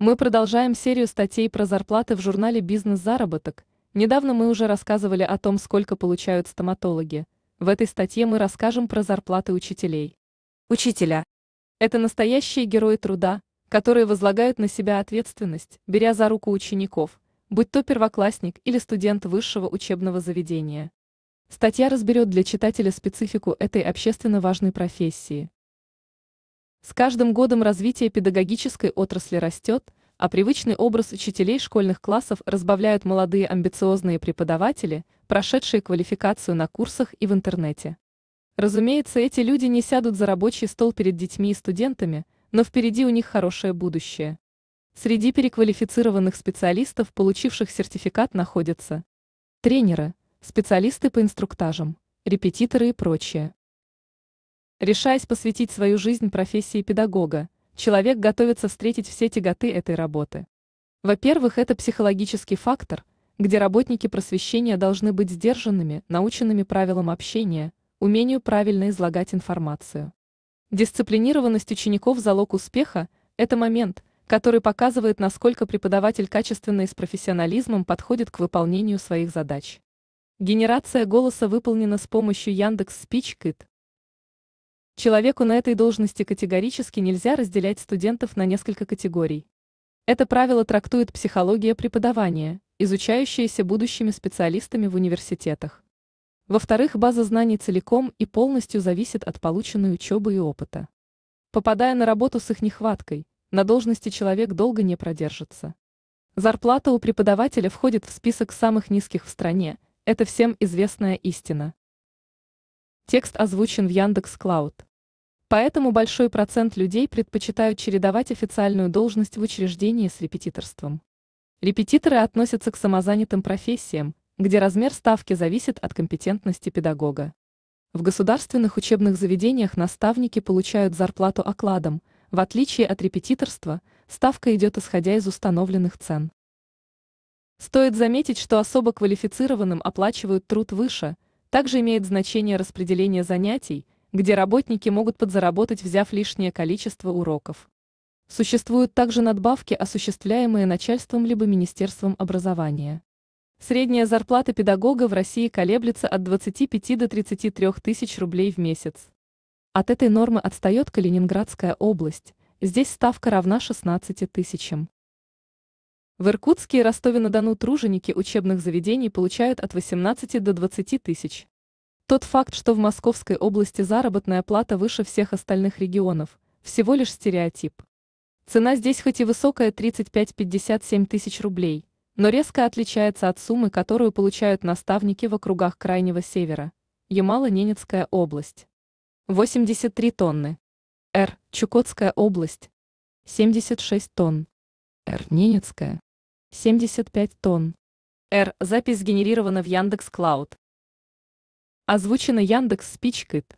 Мы продолжаем серию статей про зарплаты в журнале «Бизнес-заработок». Недавно мы уже рассказывали о том, сколько получают стоматологи. В этой статье мы расскажем про зарплаты учителей. Учителя. Это настоящие герои труда, которые возлагают на себя ответственность, беря за руку учеников, будь то первоклассник или студент высшего учебного заведения. Статья разберет для читателя специфику этой общественно важной профессии, с каждым годом развитие педагогической отрасли растет, а привычный образ учителей школьных классов разбавляют молодые амбициозные преподаватели, прошедшие квалификацию на курсах и в интернете. Разумеется, эти люди не сядут за рабочий стол перед детьми и студентами, но впереди у них хорошее будущее. Среди переквалифицированных специалистов, получивших сертификат, находятся тренеры, специалисты по инструктажам, репетиторы и прочее. Решаясь посвятить свою жизнь профессии педагога, человек готовится встретить все тяготы этой работы. Во-первых, это психологический фактор, где работники просвещения должны быть сдержанными, наученными правилам общения, умению правильно излагать информацию. Дисциплинированность учеников – залог успеха – это момент, который показывает, насколько преподаватель качественно и с профессионализмом подходит к выполнению своих задач. Генерация голоса выполнена с помощью Яндекс Спичкит. Человеку на этой должности категорически нельзя разделять студентов на несколько категорий. Это правило трактует психология преподавания, изучающаяся будущими специалистами в университетах. Во-вторых, база знаний целиком и полностью зависит от полученной учебы и опыта. Попадая на работу с их нехваткой, на должности человек долго не продержится. Зарплата у преподавателя входит в список самых низких в стране, это всем известная истина. Текст озвучен в Яндекс.Клауд. Поэтому большой процент людей предпочитают чередовать официальную должность в учреждении с репетиторством. Репетиторы относятся к самозанятым профессиям, где размер ставки зависит от компетентности педагога. В государственных учебных заведениях наставники получают зарплату окладом, в отличие от репетиторства, ставка идет исходя из установленных цен. Стоит заметить, что особо квалифицированным оплачивают труд выше, также имеет значение распределение занятий – где работники могут подзаработать, взяв лишнее количество уроков. Существуют также надбавки, осуществляемые начальством либо Министерством образования. Средняя зарплата педагога в России колеблется от 25 до 33 тысяч рублей в месяц. От этой нормы отстает Калининградская область, здесь ставка равна 16 тысячам. В Иркутске и Ростове-на-Дону труженики учебных заведений получают от 18 до 20 тысяч. Тот факт, что в Московской области заработная плата выше всех остальных регионов, всего лишь стереотип. Цена здесь хоть и высокая 35-57 тысяч рублей, но резко отличается от суммы, которую получают наставники в округах Крайнего Севера, Ямало-Ненецкая область. 83 тонны. Р. Чукотская область. 76 тонн. Р. Ненецкая. 75 тонн. Р. Запись сгенерирована в Яндекс Клауд. Озвучено Яндекс Спичкит.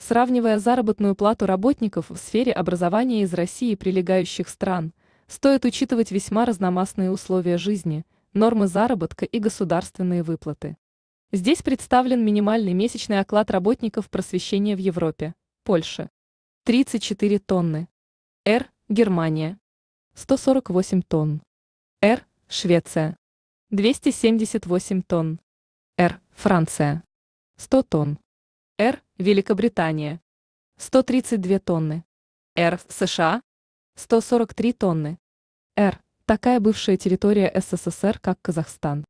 Сравнивая заработную плату работников в сфере образования из России и прилегающих стран, стоит учитывать весьма разномастные условия жизни, нормы заработка и государственные выплаты. Здесь представлен минимальный месячный оклад работников просвещения в Европе, Польша. 34 тонны. Р. Германия. 148 тонн. Р. Швеция. 278 тонн. Р. Франция. 100 тонн. Р. Великобритания. 132 тонны. Р. США. 143 тонны. Р. Такая бывшая территория СССР, как Казахстан.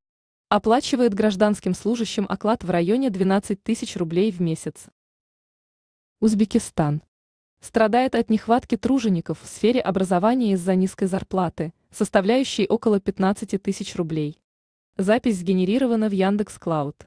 Оплачивает гражданским служащим оклад в районе 12 тысяч рублей в месяц. Узбекистан. Страдает от нехватки тружеников в сфере образования из-за низкой зарплаты, составляющей около 15 тысяч рублей. Запись сгенерирована в Яндекс.Клауд.